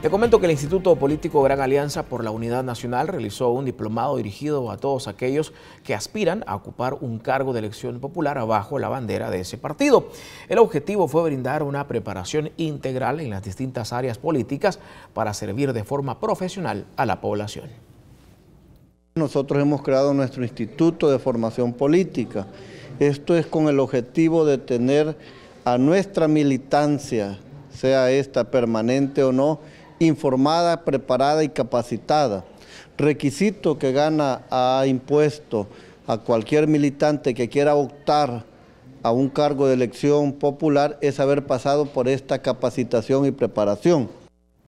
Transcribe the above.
Te comento que el Instituto Político Gran Alianza por la Unidad Nacional realizó un diplomado dirigido a todos aquellos que aspiran a ocupar un cargo de elección popular bajo la bandera de ese partido. El objetivo fue brindar una preparación integral en las distintas áreas políticas para servir de forma profesional a la población. Nosotros hemos creado nuestro Instituto de Formación Política. Esto es con el objetivo de tener a nuestra militancia, sea esta permanente o no, informada, preparada y capacitada. Requisito que Gana ha impuesto a cualquier militante que quiera optar a un cargo de elección popular es haber pasado por esta capacitación y preparación.